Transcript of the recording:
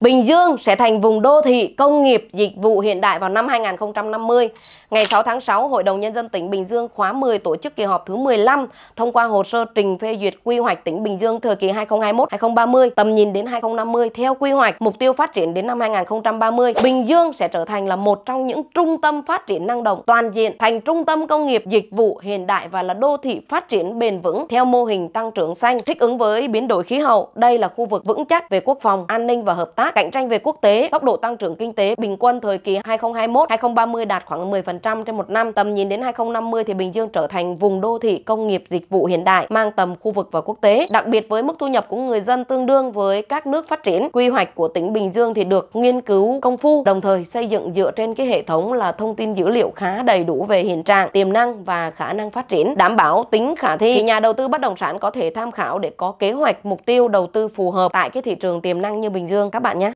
Bình Dương sẽ thành vùng đô thị công nghiệp dịch vụ hiện đại vào năm 2050. Ngày 6 tháng 6, Hội đồng Nhân dân tỉnh Bình Dương khóa 10 tổ chức kỳ họp thứ 15 thông qua hồ sơ trình phê duyệt quy hoạch tỉnh Bình Dương thời kỳ 2021-2030, tầm nhìn đến 2050 theo quy hoạch, mục tiêu phát triển đến năm 2030. Bình Dương sẽ trở thành là một trong những trung tâm phát triển năng động toàn diện, thành trung tâm công nghiệp dịch vụ hiện đại và là đô thị phát triển bền vững theo mô hình tăng trưởng xanh, thích ứng với biến đổi khí hậu. Đây là khu vực vững chắc về quốc phòng, an ninh và hợp tác cạnh tranh về quốc tế, tốc độ tăng trưởng kinh tế bình quân thời kỳ 2021-2030 đạt khoảng 10% trên một năm. Tầm nhìn đến 2050 thì Bình Dương trở thành vùng đô thị công nghiệp dịch vụ hiện đại mang tầm khu vực và quốc tế. Đặc biệt với mức thu nhập của người dân tương đương với các nước phát triển, quy hoạch của tỉnh Bình Dương thì được nghiên cứu công phu, đồng thời xây dựng dựa trên cái hệ thống là thông tin dữ liệu khá đầy đủ về hiện trạng, tiềm năng và khả năng phát triển, đảm bảo tính khả thi. Thì nhà đầu tư bất động sản có thể tham khảo để có kế hoạch mục tiêu đầu tư phù hợp tại cái thị trường tiềm năng như Bình Dương. Các bạn